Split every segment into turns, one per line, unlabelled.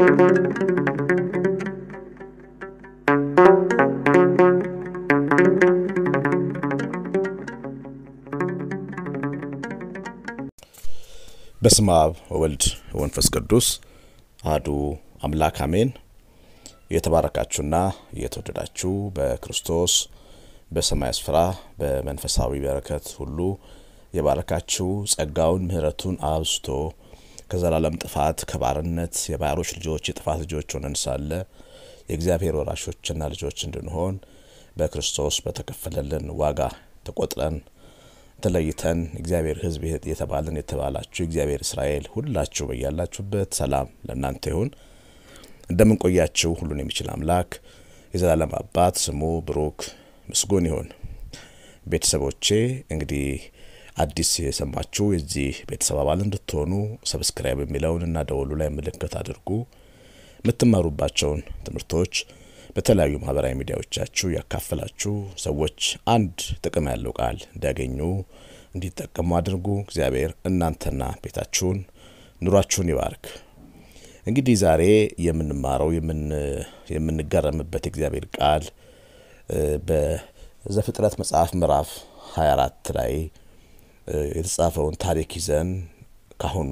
በስመ አብ ወወልድ ወንፈስ ቅዱስ አሐዱ አምላክ አሜን። የተባረካችሁና የተወደዳችሁ በክርስቶስ በሰማይ ስፍራ በመንፈሳዊ በረከት ሁሉ የባረካችሁ ጸጋውን ምሕረቱን አብዝቶ ከዘላለም ጥፋት ከባርነት የባሮች ልጆች የጥፋት ልጆች ሆነን ሳለ የእግዚአብሔር ወራሾችና ልጆች እንድንሆን በክርስቶስ በተከፈለልን ዋጋ ተቆጥረን ተለይተን እግዚአብሔር ሕዝብ የተባለን የተባላችሁ እግዚአብሔር እስራኤል ሁላችሁ በያላችሁበት ሰላም ለእናንተ ይሁን። እንደምንቆያችሁ ሁሉን የሚችል አምላክ የዘላለም አባት ስሙ ብሩክ ምስጉን ይሁን። ቤተሰቦቼ እንግዲህ አዲስ የሰማችሁ የዚህ ቤተሰብ አባል እንድትሆኑ ሰብስክራይብ የሚለውን እና ደወሉ ላይ ምልክት አድርጉ። የምትማሩባቸውን ትምህርቶች በተለያዩ ማህበራዊ ሚዲያዎቻችሁ ያካፍላችሁ ሰዎች አንድ ጥቅም ያለው ቃል እንዲያገኙ እንዲጠቀሙ አድርጉ። እግዚአብሔር እናንተና ቤታችሁን ኑሯችሁን ይባርክ። እንግዲህ ዛሬ የምንማረው የምንገረምበት የእግዚአብሔር ቃል በዘፍጥረት መጽሐፍ ምዕራፍ 24 ላይ የተጻፈውን ታሪክ ይዘን ካሁኑ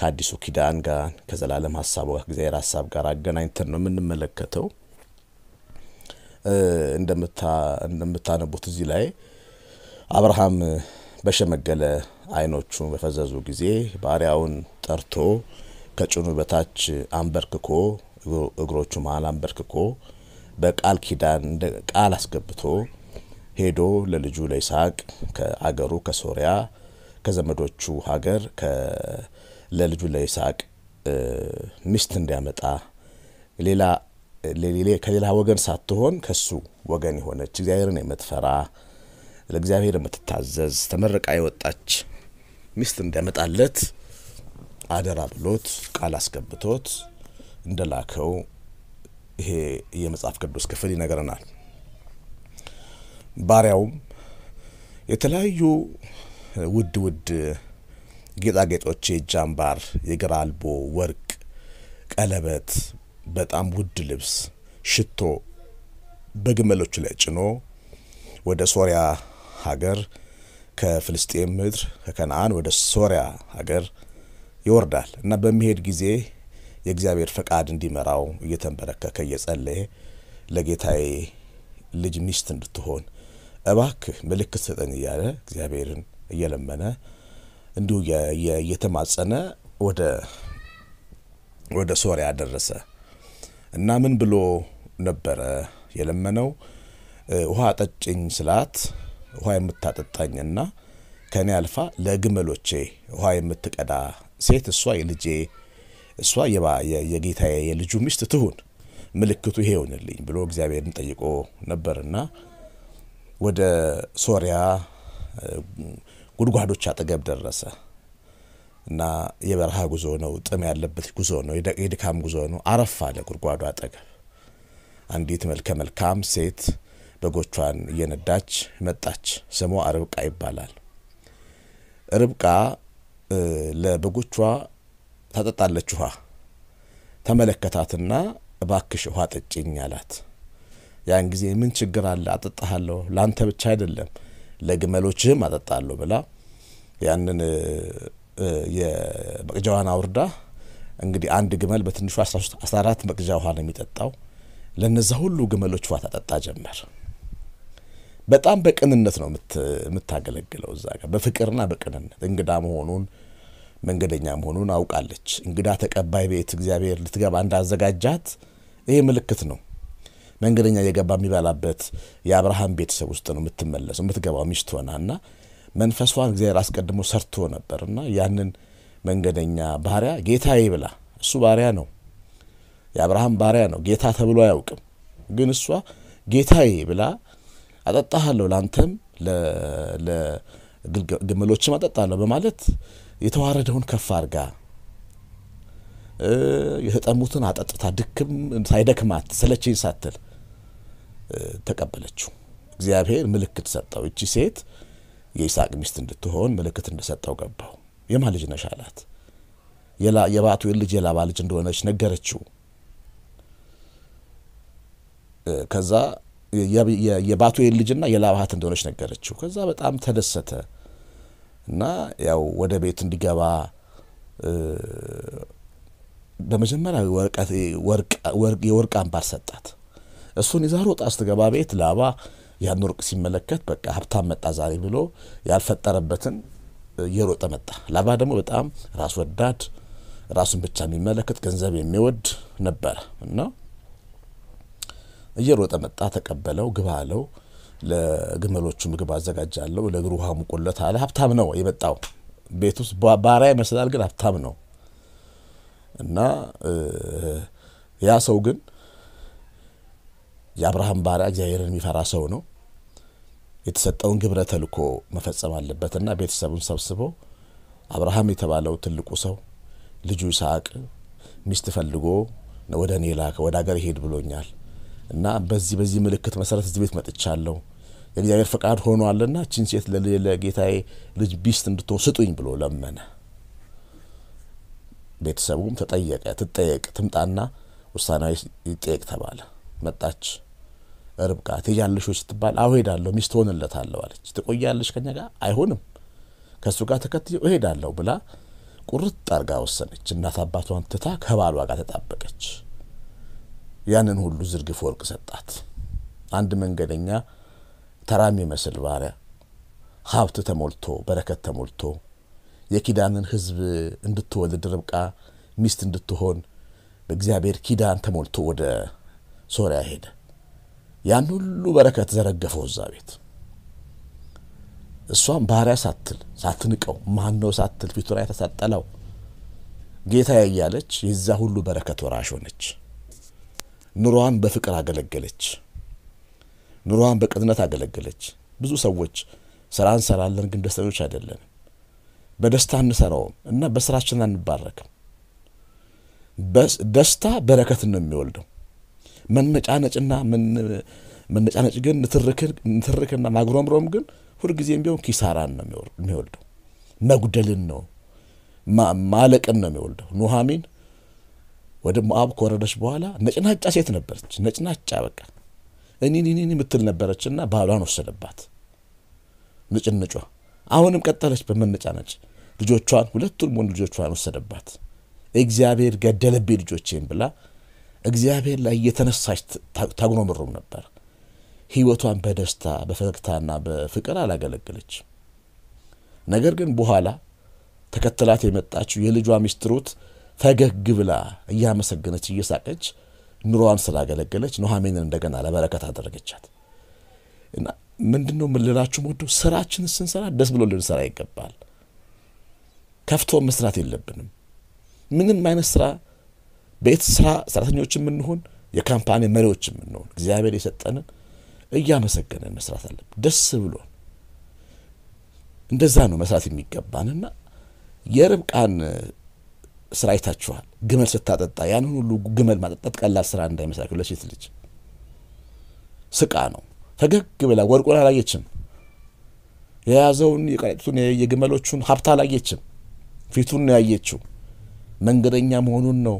ከአዲሱ ኪዳን ጋር ከዘላለም ሀሳቡ ከእግዚአብሔር ሀሳብ ጋር አገናኝተን ነው የምንመለከተው። እንደምታነቡት እዚህ ላይ አብርሃም በሸመገለ አይኖቹ በፈዘዙ ጊዜ ባሪያውን ጠርቶ ከጭኑ በታች አንበርክኮ እግሮቹ መሀል አንበርክኮ በቃል ኪዳን ቃል አስገብቶ ሄዶ ለልጁ ለይስሐቅ ከአገሩ ከሶሪያ ከዘመዶቹ ሀገር ለልጁ ለይስሐቅ ሚስት እንዲያመጣ ሌላ ከሌላ ወገን ሳትሆን ከሱ ወገን የሆነች እግዚአብሔርን የምትፈራ ለእግዚአብሔር የምትታዘዝ ተመርቃ የወጣች ሚስት እንዲያመጣለት አደራ ብሎት ቃል አስገብቶት እንደላከው ይሄ የመጽሐፍ ቅዱስ ክፍል ይነግረናል። ባሪያውም የተለያዩ ውድ ውድ ጌጣጌጦች የእጅ አምባር፣ የግራ አልቦ ወርቅ፣ ቀለበት፣ በጣም ውድ ልብስ፣ ሽቶ በግመሎቹ ላይ ጭኖ ወደ ሶሪያ ሀገር ከፍልስጤም ምድር ከከነአን ወደ ሶሪያ ሀገር ይወርዳል እና በሚሄድ ጊዜ የእግዚአብሔር ፈቃድ እንዲመራው እየተንበረከከ እየጸለየ ለጌታዬ ልጅ ሚስት እንድትሆን እባክህ ምልክት ስጠን እያለ እግዚአብሔርን እየለመነ እንዲሁ እየተማጸነ ወደ ወደ ሶሪያ ደረሰ እና ምን ብሎ ነበረ የለመነው? ውሃ አጠጭኝ ስላት ውሃ የምታጠጣኝና ከኔ አልፋ ለግመሎቼ ውሃ የምትቀዳ ሴት እሷ የልጄ እሷ የጌታ የልጁ ሚስት ትሁን፣ ምልክቱ ይሄ ይሆንልኝ ብሎ እግዚአብሔርን ጠይቆ ነበርና ወደ ሶሪያ ጉድጓዶች አጠገብ ደረሰ እና የበረሃ ጉዞ ነው፣ ጥም ያለበት ጉዞ ነው፣ የድካም ጉዞ ነው። አረፍ አለ ጉድጓዶ አጠገብ። አንዲት መልከ መልካም ሴት በጎቿን እየነዳች መጣች። ስሟ ርብቃ ይባላል። ርብቃ ለበጎቿ ታጠጣለች ውሃ። ተመለከታትና እባክሽ ውሃ ጠጭኝ አላት። ያን ጊዜ ምን ችግር አለ አጠጣሃለሁ፣ ለአንተ ብቻ አይደለም ለግመሎችህም አጠጣለሁ ብላ ያንን የመቅጃዋን አውርዳ እንግዲህ አንድ ግመል በትንሹ 14 መቅጃ ውሃ ነው የሚጠጣው። ለነዛ ሁሉ ግመሎች ውሃ ታጠጣ ጀመር። በጣም በቅንነት ነው የምታገለግለው እዛ ጋር በፍቅርና በቅንነት እንግዳ መሆኑን መንገደኛ መሆኑን አውቃለች። እንግዳ ተቀባይ ቤት እግዚአብሔር ልትገባ እንዳዘጋጃት ይሄ ምልክት ነው። መንገደኛ እየገባ የሚበላበት የአብርሃም ቤተሰብ ውስጥ ነው የምትመለሰው የምትገባው ሚስት ሆና እና መንፈሷን እግዚአብሔር አስቀድሞ ሰርቶ ነበር እና ያንን መንገደኛ ባህሪያ ጌታዬ ብላ እሱ ባሪያ ነው የአብርሃም ባሪያ ነው ጌታ ተብሎ አያውቅም ግን እሷ ጌታዬ ብላ አጠጣሃለሁ ለአንተም ለግመሎችም አጠጣለሁ በማለት የተዋረደውን ከፍ አድርጋ የተጠሙትን አጠጥታ ድክም ሳይደክማት ሰለችኝ ሳትል ተቀበለችው። እግዚአብሔር ምልክት ሰጠው። እቺ ሴት የይስሐቅ ሚስት እንድትሆን ምልክት እንደሰጠው ገባው። የማ ልጅ ነሽ አላት። የባቱኤል ልጅ የላባ ልጅ እንደሆነች ነገረችው። ከዛ የባቱኤል ልጅና የላባት እንደሆነች ነገረችው። ከዛ በጣም ተደሰተ እና ያው ወደ ቤት እንዲገባ በመጀመሪያ የወርቅ አምባር ሰጣት። እሱን የዛሮ ወጣ ስትገባ ቤት ላባ ያን ወርቅ ሲመለከት በቃ ሀብታም መጣ ዛሬ ብሎ ያልፈጠረበትን እየሮጠ መጣ። ላባ ደግሞ በጣም ራስ ወዳድ፣ ራሱን ብቻ የሚመለከት ገንዘብ የሚወድ ነበረ እና እየሮጠ መጣ። ተቀበለው፣ ግባ አለው። ለግመሎቹ ምግብ አዘጋጃለሁ፣ ለእግሩ ውሃ ሙቆለት አለ። ሀብታም ነው የመጣው ቤት ውስጥ ባሪያ ይመስላል፣ ግን ሀብታም ነው እና ያ ሰው ግን የአብርሃም ባሪያ እግዚአብሔርን የሚፈራ ሰው ነው። የተሰጠውን ግብረ ተልኮ መፈጸም አለበትና ቤተሰቡን ሰብስቦ አብርሃም የተባለው ትልቁ ሰው ልጁ ይስሐቅ ሚስት ፈልጎ ወደ እኔ ላከ፣ ወደ ሀገር ሄድ ብሎኛል እና በዚህ በዚህ ምልክት መሰረት እዚህ ቤት መጥቻለሁ የእግዚአብሔር ፈቃድ ና ችን ሴት ለጌታዬ ልጅ ቢስት እንድትሆን ስጡኝ ብሎ ለመነ። ቤተሰቡም ተጠየቀ፣ ትጠየቅ ትምጣና ውሳናዊ ይጠየቅ ተባለ። መጣች። ርብቃ ትሄጃለሽ ወይ ስትባል አሁ ሄዳለሁ ሚስት ሆንለታለሁ አለች። ትቆያለሽ ከኛ ጋር አይሆንም ከእሱ ጋር ተከትዬው እሄዳለሁ ብላ ቁርጥ አርጋ ወሰነች። እናት አባቷን ትታ ከባሏ ጋር ተጣበቀች። ያንን ሁሉ ዝርግፍ ወርቅ ሰጣት። አንድ መንገደኛ ተራሚ መስል ባሪያ ሀብት ተሞልቶ በረከት ተሞልቶ የኪዳንን ህዝብ እንድትወልድ ርብቃ ሚስት እንድትሆን በእግዚአብሔር ኪዳን ተሞልቶ ወደ ሶሪያ ሄደ። ያን ሁሉ በረከት ዘረገፈው እዛ ቤት። እሷም ባህሪያ ሳትል ሳትንቀው ማን ነው ሳትል ፊቱ ላይ ተሳጠለው ጌታ ያያለች የዛ ሁሉ በረከት ወራሽ ሆነች። ኑሯን በፍቅር አገለገለች። ኑሯን በቅድነት አገለገለች። ብዙ ሰዎች ስራ እንሰራለን፣ ግን ደስተኞች አይደለንም። በደስታ እንሰራውም እና በስራችን አንባረክም። ደስታ በረከት ነው የሚወልደው። መነጫነጭና መነጫነጭ ግን ንትርክና ማጉረምሮም ግን ሁልጊዜም ቢሆን ኪሳራን ነው የሚወልደው፣ መጉደልን ነው ማለቅን ነው የሚወልደው። ኑሃሚን ወደ ሞአብ ከወረደች በኋላ ነጭናጫ ሴት ነበረች። ነጭናጫ በቃ እኒኒኒን የምትል ነበረችና ባሏን ወሰደባት። ንጭንጯ አሁንም ቀጠለች በመነጫነጭ ልጆቿን፣ ሁለቱን ወንድ ልጆቿን ወሰደባት። እግዚአብሔር ገደለብኝ ልጆቼን ብላ እግዚአብሔር ላይ እየተነሳች ታጉረመርም ነበር። ህይወቷን በደስታ በፈገግታና በፍቅር አላገለገለች። ነገር ግን በኋላ ተከትላት የመጣችው የልጇ ሚስትሩት ፈገግ ብላ እያመሰገነች እየሳቀች ኑሮዋን ስላገለገለች ኑኃሚንን እንደገና ለበረከት አደረገቻት። እና ምንድን ነው የምልላችሁ ወዶ ስራችን ስንሰራ ደስ ብሎ ልንሰራ ይገባል። ከፍቶ መስራት የለብንም። ምንም አይነት ስራ ቤት ስራ ሰራተኞች የምንሆን የካምፓኒ መሪዎች የምንሆን እግዚአብሔር የሰጠንን እያመሰገንን መስራት አለን። ደስ ብሎን እንደዛ ነው መስራት የሚገባንና የርብቃን ስራ አይታችኋል። ግመል ስታጠጣ ያንን ሁሉ ግመል ማጠጣት ቀላል ስራ እንዳይመስላችሁ ለሴት ልጅ ስቃ ነው። ፈገግ ብላ ወርቁን አላየችም። የያዘውን የቀረጡትን የግመሎቹን ሀብት አላየችም። ፊቱን ነው ያየችው። መንገደኛ መሆኑን ነው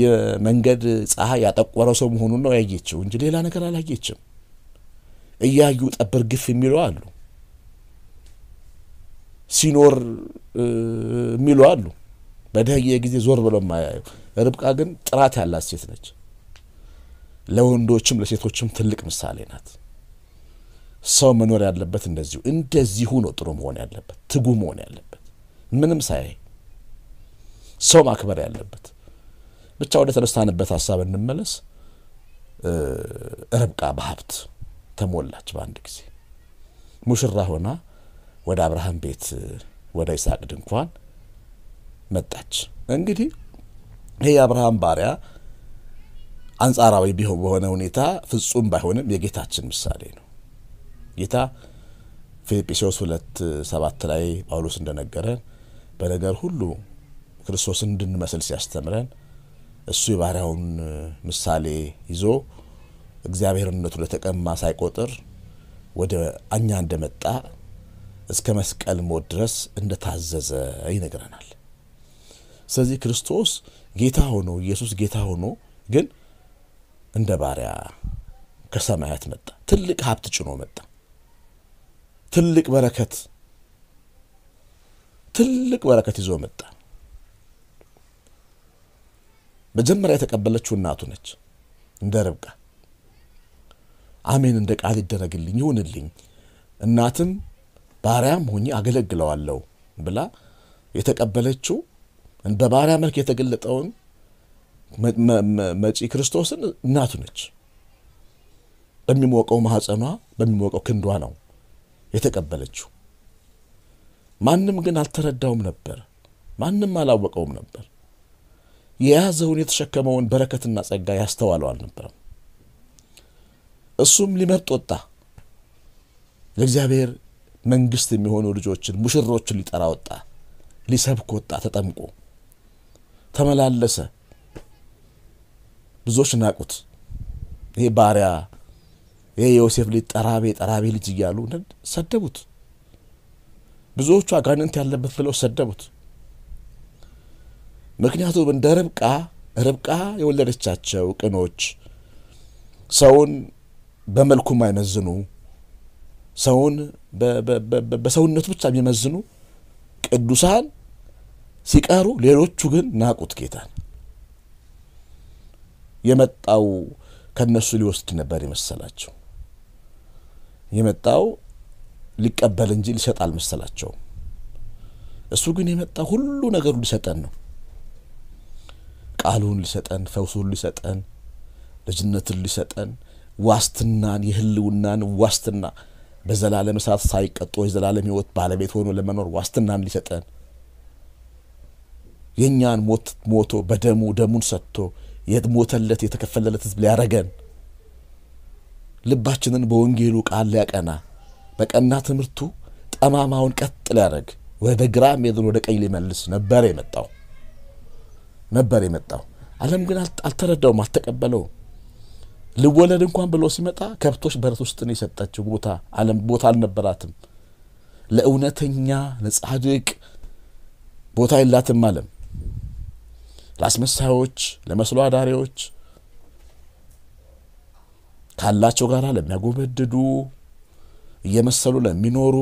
የመንገድ ፀሐይ ያጠቆረው ሰው መሆኑን ነው ያየችው እንጂ ሌላ ነገር አላየችም። እያዩ ጠብር ግፍ የሚሉ አሉ፣ ሲኖር የሚሉ አሉ፣ በደህየ ጊዜ ዞር ብለው ማያዩ። ርብቃ ግን ጥራት ያላት ሴት ነች። ለወንዶችም ለሴቶችም ትልቅ ምሳሌ ናት። ሰው መኖር ያለበት እንደዚሁ እንደዚሁ ነው። ጥሩ መሆን ያለበት ትጉ መሆን ያለበት ምንም ሳያይ ሰው ማክበር ያለበት ብቻ ወደ ተነሳንበት ሀሳብ እንመለስ። ርብቃ በሀብት ተሞላች። በአንድ ጊዜ ሙሽራ ሆና ወደ አብርሃም ቤት ወደ ይስሐቅ ድንኳን መጣች። እንግዲህ ይህ የአብርሃም ባሪያ አንጻራዊ ቢሆን በሆነ ሁኔታ ፍጹም ባይሆንም የጌታችን ምሳሌ ነው። ጌታ ፊልጵስዎስ ሁለት ሰባት ላይ ጳውሎስ እንደነገረን በነገር ሁሉ ክርስቶስን እንድንመስል ሲያስተምረን እሱ የባሪያውን ምሳሌ ይዞ እግዚአብሔርነቱ ለተቀማ ሳይቆጥር ወደ እኛ እንደመጣ እስከ መስቀል ሞት ድረስ እንደታዘዘ ይነግረናል። ስለዚህ ክርስቶስ ጌታ ሆኖ ኢየሱስ ጌታ ሆኖ ግን እንደ ባሪያ ከሰማያት መጣ። ትልቅ ሀብት ጭኖ መጣ። ትልቅ በረከት ትልቅ በረከት ይዞ መጣ። መጀመሪያ የተቀበለችው እናቱ ነች። እንደ ርብቃ አሜን፣ እንደ ቃል ይደረግልኝ ይሁንልኝ፣ እናትም ባሪያም ሆኜ አገለግለዋለሁ ብላ የተቀበለችው በባሪያ መልክ የተገለጠውን መጪ ክርስቶስን እናቱ ነች። በሚሞቀው ማኅፀኗ በሚሞቀው ክንዷ ነው የተቀበለችው። ማንም ግን አልተረዳውም ነበር። ማንም አላወቀውም ነበር። የያዘውን የተሸከመውን በረከትና ጸጋ ያስተዋለው አልነበረም። እሱም ሊመርጥ ወጣ። ለእግዚአብሔር መንግሥት የሚሆኑ ልጆችን ሙሽሮችን ሊጠራ ወጣ። ሊሰብክ ወጣ። ተጠምቆ ተመላለሰ። ብዙዎች ናቁት። ይሄ ባሪያ ይሄ ዮሴፍ ልጅ ጠራቤ ጠራቤ ልጅ እያሉ ሰደቡት። ብዙዎቹ አጋንንት ያለበት ብለው ሰደቡት። ምክንያቱም እንደ ርብቃ ርብቃ የወለደቻቸው ቅኖች ሰውን በመልኩ የማይመዝኑ ሰውን በሰውነቱ ብቻ የሚመዝኑ ቅዱሳን ሲቀሩ ሌሎቹ ግን ናቁት ጌታን። የመጣው ከነሱ ሊወስድ ነበር የመሰላቸው። የመጣው ሊቀበል እንጂ ሊሰጥ አልመሰላቸውም። እሱ ግን የመጣ ሁሉ ነገሩ ሊሰጠን ነው። ቃሉን ሊሰጠን፣ ፈውሱን ሊሰጠን፣ ልጅነትን ሊሰጠን፣ ዋስትናን የህልውናን ዋስትና በዘላለም እሳት ሳይቀጦ የዘላለም ህይወት ባለቤት ሆኖ ለመኖር ዋስትናን ሊሰጠን የእኛን ሞት ሞቶ በደሙ ደሙን ሰጥቶ የሞተለት የተከፈለለት ህዝብ ሊያረገን ልባችንን በወንጌሉ ቃል ሊያቀና በቀና ትምህርቱ ጠማማውን ቀጥ ሊያደረግ ወደ ግራም ወደ ቀኝ ሊመልስ ነበር የመጣው። ነበር የመጣው። ዓለም ግን አልተረዳውም፣ አልተቀበለውም። ልወለድ እንኳን ብሎ ሲመጣ ከብቶች በረት ውስጥ ነው የሰጠችው ቦታ። ዓለም ቦታ አልነበራትም ለእውነተኛ ለጻድቅ ቦታ የላትም። ዓለም ለአስመሳዮች፣ ለመስሎ አዳሪዎች ካላቸው ጋር ለሚያጎበድዱ እየመሰሉ ለሚኖሩ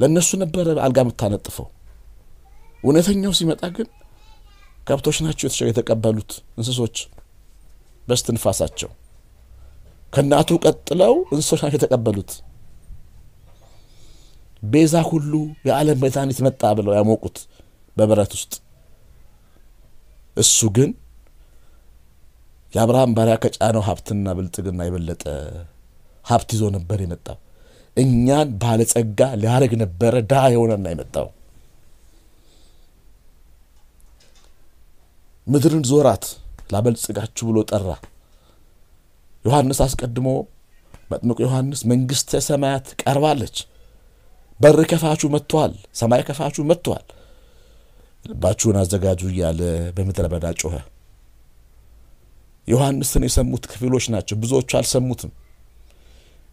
ለእነሱ ነበረ አልጋ የምታነጥፈው። እውነተኛው ሲመጣ ግን ከብቶች ናቸው የተቀበሉት እንስሶች በስትንፋሳቸው ከእናቱ ቀጥለው እንስሶች ናቸው የተቀበሉት። ቤዛ ሁሉ የዓለም መድኃኒት መጣ ብለው ያሞቁት በብረት ውስጥ እሱ ግን የአብርሃም ባሪያ ከጫነው ሀብትና ብልጥግና የበለጠ ሀብት ይዞ ነበር የመጣው። እኛን ባለጸጋ ሊያደርግ ነበረ ዳ የሆነና የመጣው ምድርን ዞራት ላበልጽጋችሁ ብሎ ጠራ። ዮሐንስ አስቀድሞ መጥምቁ ዮሐንስ መንግሥተ ሰማያት ቀርባለች፣ በር ከፋችሁ መጥተዋል ሰማይ ከፋችሁ መጥተዋል ልባችሁን አዘጋጁ እያለ በምድረ በዳ ጮኸ። ዮሐንስን የሰሙት ክፍሎች ናቸው፣ ብዙዎቹ አልሰሙትም።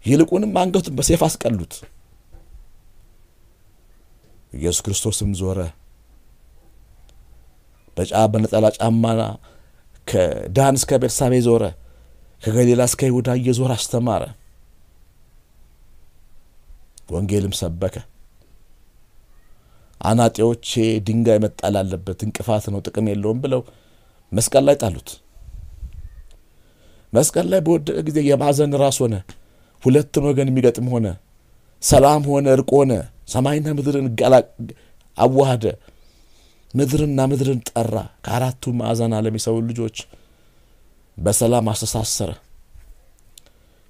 ይልቁንም አንገቱን በሴፍ አስቀሉት። ኢየሱስ ክርስቶስም ዞረ በነጠላ ጫማ ከዳን እስከ ቤርሳቤ ዞረ። ከገሊላ እስከ ይሁዳ እየዞረ አስተማረ፣ ወንጌልም ሰበከ። አናጢዎች ድንጋይ መጣል አለበት፣ እንቅፋት ነው፣ ጥቅም የለውም ብለው መስቀል ላይ ጣሉት። መስቀል ላይ በወደቀ ጊዜ የማዕዘን ራስ ሆነ፣ ሁለትም ወገን የሚገጥም ሆነ፣ ሰላም ሆነ፣ እርቅ ሆነ፣ ሰማይና ምድርን አዋሃደ። ምድርና ምድርን ጠራ፣ ከአራቱ ማዕዘን አለም የሰው ልጆች በሰላም አስተሳሰረ።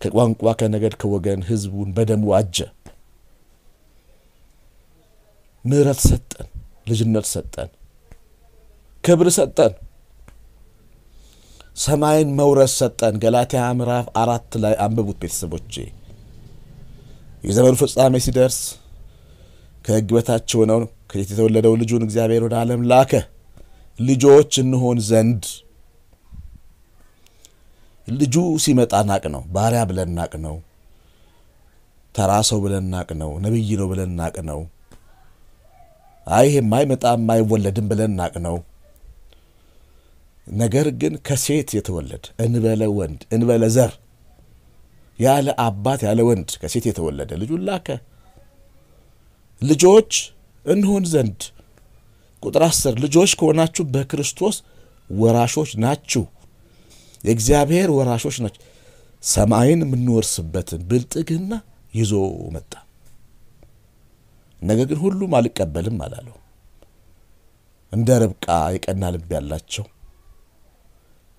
ከቋንቋ ከነገድ፣ ከወገን ህዝቡን በደሙ አጀ። ምረት ሰጠን፣ ልጅነት ሰጠን፣ ክብር ሰጠን፣ ሰማይን መውረስ ሰጠን። ገላትያ ምዕራፍ አራት ላይ አንብቡት ቤተሰቦቼ። የዘመኑ ፍጻሜ ሲደርስ ከህግ በታች ሆነው ከሴት የተወለደው ልጁን እግዚአብሔር ወደ ዓለም ላከ ልጆች እንሆን ዘንድ ልጁ ሲመጣ ናቅ ነው፣ ባሪያ ብለን ናቅ ነው፣ ተራ ሰው ብለን ናቅ ነው፣ ነቢይ ነው ብለን ናቅ ነው፣ አይ የማይመጣ አይመጣም አይወለድም ብለን ናቅ ነው። ነገር ግን ከሴት የተወለደ እንበለ ወንድ እንበለ ዘር ያለ አባት ያለ ወንድ ከሴት የተወለደ ልጁን ላከ ልጆች እንሆን ዘንድ ቁጥር 10 ልጆች ከሆናችሁ በክርስቶስ ወራሾች ናችሁ፣ የእግዚአብሔር ወራሾች ናችሁ፣ ሰማይን የምንወርስበትን ብልጥግና ይዞ መጣ። ነገር ግን ሁሉም አልቀበልም አላለው። እንደ ርብቃ የቀና ልብ ያላቸው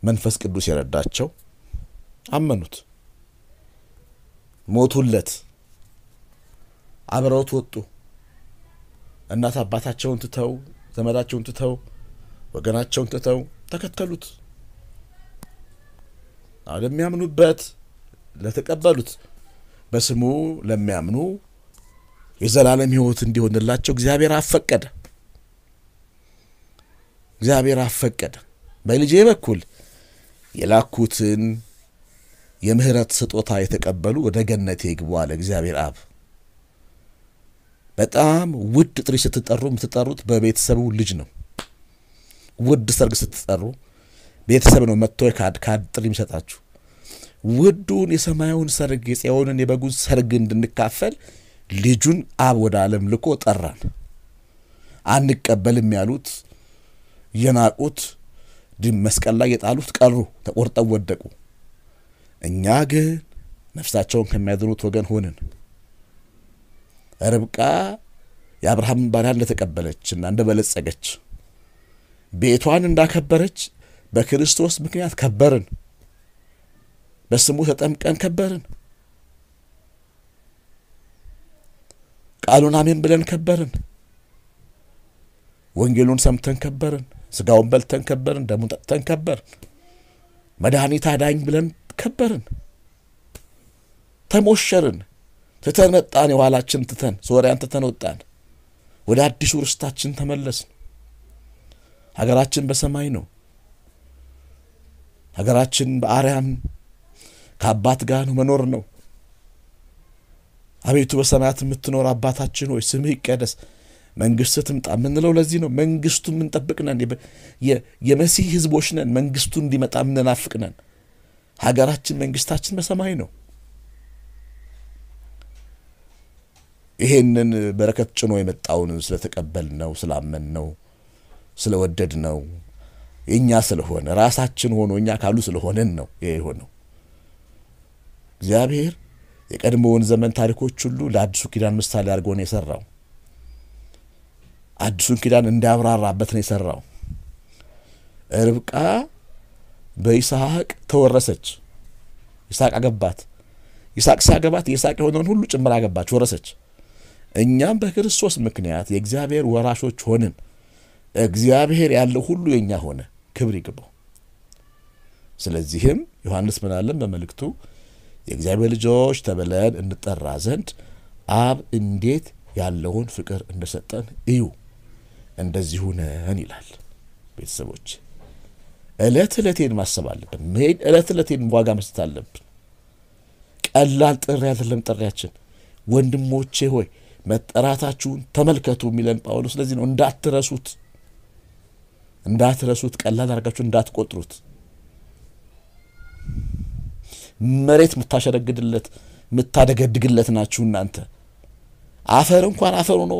መንፈስ ቅዱስ የረዳቸው አመኑት፣ ሞቱለት፣ አብረውት ወጡ። እናት አባታቸውን ትተው ዘመዳቸውን ትተው ወገናቸውን ትተው ተከተሉት። ለሚያምኑበት ለተቀበሉት በስሙ ለሚያምኑ የዘላለም ሕይወት እንዲሆንላቸው እግዚአብሔር አፈቀደ። እግዚአብሔር አፈቀደ። በልጄ በኩል የላኩትን የምሕረት ስጦታ የተቀበሉ ወደ ገነቴ ይግቡ አለ እግዚአብሔር አብ። በጣም ውድ ጥሪ ስትጠሩ የምትጠሩት በቤተሰቡ ልጅ ነው። ውድ ሰርግ ስትጠሩ ቤተሰብ ነው መጥቶ ካድ ካድ ጥሪ የሚሰጣችሁ። ውዱን የሰማዩን ሰርግ የጽዮንን የበጉን ሰርግ እንድንካፈል ልጁን አብ ወደ ዓለም ልኮ ጠራን። አንቀበልም ያሉት የናቁት መስቀል ላይ የጣሉት ቀሩ፣ ተቆርጠው ወደቁ። እኛ ግን ነፍሳቸውን ከሚያድኑት ወገን ሆንን። ርብቃ የአብርሃም ባሪያ እንደተቀበለችና እንደበለጸገች ቤቷን እንዳከበረች በክርስቶስ ምክንያት ከበርን፣ በስሙ ተጠምቀን ከበርን፣ ቃሉን አሜን ብለን ከበርን፣ ወንጌሉን ሰምተን ከበርን፣ ስጋውን በልተን ከበርን፣ ደሙን ጠጥተን ከበርን፣ መድኃኒት አዳኝ ብለን ከበርን፣ ተሞሸርን። ትተን መጣን። የኋላችን ትተን ሶሪያን ትተን ወጣን። ወደ አዲሱ ርስታችን ተመለስን። ሀገራችን በሰማይ ነው። ሀገራችን በአርያም ከአባት ጋር ነው መኖር ነው። አቤቱ በሰማያት የምትኖር አባታችን ሆይ ስምህ ይቀደስ፣ መንግስት ትምጣ የምንለው ለዚህ ነው። መንግስቱን የምንጠብቅ ነን። የመሲህ ህዝቦች ነን። መንግስቱ እንዲመጣ የምንናፍቅ ነን። ሀገራችን መንግስታችን በሰማይ ነው። ይሄንን በረከት ጭኖ የመጣውን ስለተቀበል ነው ስላመን ነው ስለወደድ ነው የእኛ ስለሆነ ራሳችን ሆኖ እኛ ካሉ ስለሆነን ነው ይሄ የሆነው። እግዚአብሔር የቀድሞውን ዘመን ታሪኮች ሁሉ ለአዲሱ ኪዳን ምሳሌ አድርጎ ነው የሰራው። አዲሱን ኪዳን እንዳብራራበት ነው የሰራው። ርብቃ በይስሐቅ ተወረሰች። ይስሐቅ አገባት። ይስሐቅ ሲያገባት የይስሐቅ የሆነውን ሁሉ ጭምር አገባች፣ ወረሰች። እኛም በክርስቶስ ምክንያት የእግዚአብሔር ወራሾች ሆንን። እግዚአብሔር ያለው ሁሉ የእኛ ሆነ። ክብር ይግባው። ስለዚህም ዮሐንስ ምናለን በመልእክቱ የእግዚአብሔር ልጆች ተብለን እንጠራ ዘንድ አብ እንዴት ያለውን ፍቅር እንደሰጠን እዩ፣ እንደዚሁ ነን ይላል። ቤተሰቦች ዕለት ዕለቴን ማሰብ አለብን። መሄድ ዕለት ዕለቴን ዋጋ መስጠት አለብን። ቀላል ጥሪ አይደለም ጥሪያችን። ወንድሞቼ ሆይ መጠራታችሁን ተመልከቱ የሚለን ጳውሎስ ስለዚህ ነው እንዳትረሱት እንዳትረሱት ቀላል አድርጋችሁ እንዳትቆጥሩት መሬት የምታሸረግድለት የምታደገድግለት ናችሁ እናንተ አፈር እንኳን አፈር ነው።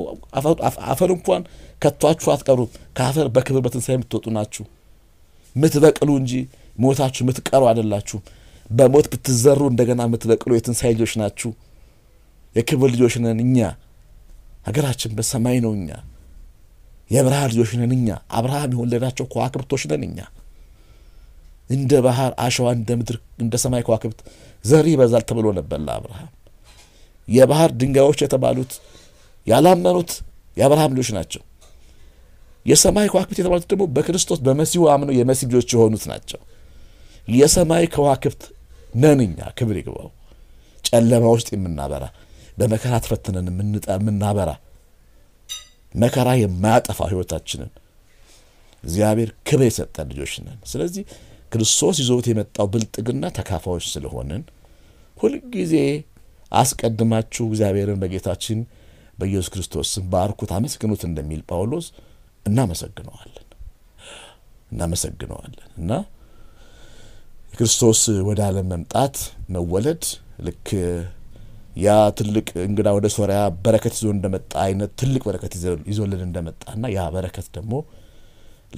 አፈር እንኳን ከቷችሁ አትቀሩም ከአፈር በክብር በትንሣኤ የምትወጡ ናችሁ ምትበቅሉ እንጂ ሞታችሁ የምትቀሩ አይደላችሁም በሞት ብትዘሩ እንደገና የምትበቅሉ የትንሳኤ ልጆች ናችሁ የክብር ልጆች ነን እኛ ሀገራችን በሰማይ ነው። እኛ የብርሃ ልጆች ነን። እኛ አብርሃም የወለዳቸው ከዋክብቶች ነን። እኛ እንደ ባህር አሸዋ፣ እንደ ምድር፣ እንደ ሰማይ ከዋክብት ዘር ይበዛል ተብሎ ነበር ለአብርሃም። የባህር ድንጋዮች የተባሉት ያላመኑት የአብርሃም ልጆች ናቸው። የሰማይ ከዋክብት የተባሉት ደግሞ በክርስቶስ በመሲሁ አምነው የመሲህ ልጆች የሆኑት ናቸው። የሰማይ ከዋክብት ነን እኛ። ክብር ይግባው። ጨለማ ውስጥ የምናበራ በመከራ ተፈትነን የምናበራ መከራ የማያጠፋ ህይወታችንን እግዚአብሔር ክብር የሰጠን ልጆች ነን። ስለዚህ ክርስቶስ ይዞት የመጣው ብልጥግና ተካፋዮች ስለሆንን ሁልጊዜ አስቀድማችሁ እግዚአብሔርን በጌታችን በኢየሱስ ክርስቶስም ባርኩት፣ አመስግኑት እንደሚል ጳውሎስ እናመሰግነዋለን እናመሰግነዋለን እና የክርስቶስ ወደ ዓለም መምጣት መወለድ ልክ ያ ትልቅ እንግዳ ወደ ሶሪያ በረከት ይዞ እንደመጣ አይነት ትልቅ በረከት ይዞልን እንደመጣና ያ በረከት ደግሞ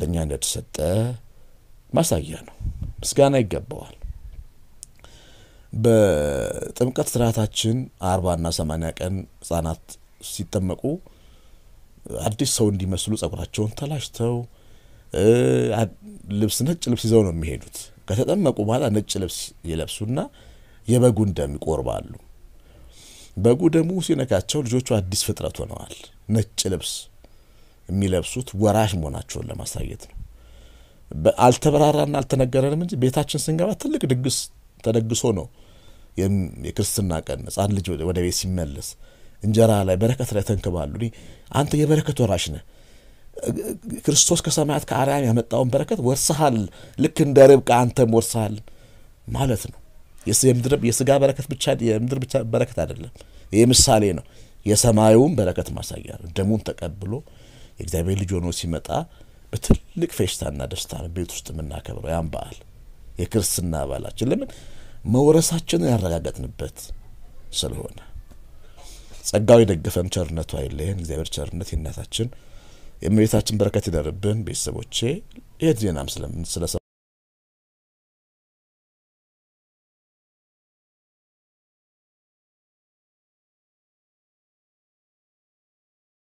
ለእኛ እንደተሰጠ ማሳያ ነው። ምስጋና ይገባዋል። በጥምቀት ስርዓታችን አርባና ሰማኒያ ቀን ህጻናት ሲጠመቁ አዲስ ሰው እንዲመስሉ ጸጉራቸውን ተላጭተው ልብስ ነጭ ልብስ ይዘው ነው የሚሄዱት። ከተጠመቁ በኋላ ነጭ ልብስ ይለብሱና የበጉን ደም ይቆርባሉ። በጉ ደሙ ሲነካቸው ልጆቹ አዲስ ፍጥረት ሆነዋል። ነጭ ልብስ የሚለብሱት ወራሽ መሆናቸውን ለማሳየት ነው። አልተበራራና አልተነገረንም እንጂ ቤታችን ስንገባ ትልቅ ድግስ ተደግሶ ነው የክርስትና ቀን ሕፃን ልጅ ወደ ቤት ሲመለስ እንጀራ ላይ በረከት ላይ ተንክባሉ። አንተ የበረከት ወራሽ ነህ፣ ክርስቶስ ከሰማያት ከአርያም ያመጣውን በረከት ወርሰሃል፣ ልክ እንደ ርብቃ አንተም ወርሰሃል ማለት ነው። የስጋ በረከት ብቻ የምድር ብቻ በረከት አይደለም። ይህ ምሳሌ ነው። የሰማዩን በረከት ማሳያ ነው። ደሙን ተቀብሎ የእግዚአብሔር ልጅ ሆኖ ሲመጣ በትልቅ ፌሽታና ደስታ ነው ቤት ውስጥ የምናከብረው ያን በዓል የክርስትና በዓላችን። ለምን መውረሳችንን ያረጋገጥንበት ስለሆነ። ጸጋው የደገፈን ቸርነቱ አይለየን። እግዚአብሔር ቸርነት የእናታችን የእመቤታችን በረከት ይደርብን። ቤተሰቦቼ ይህ ዜናም ስለምን ስለ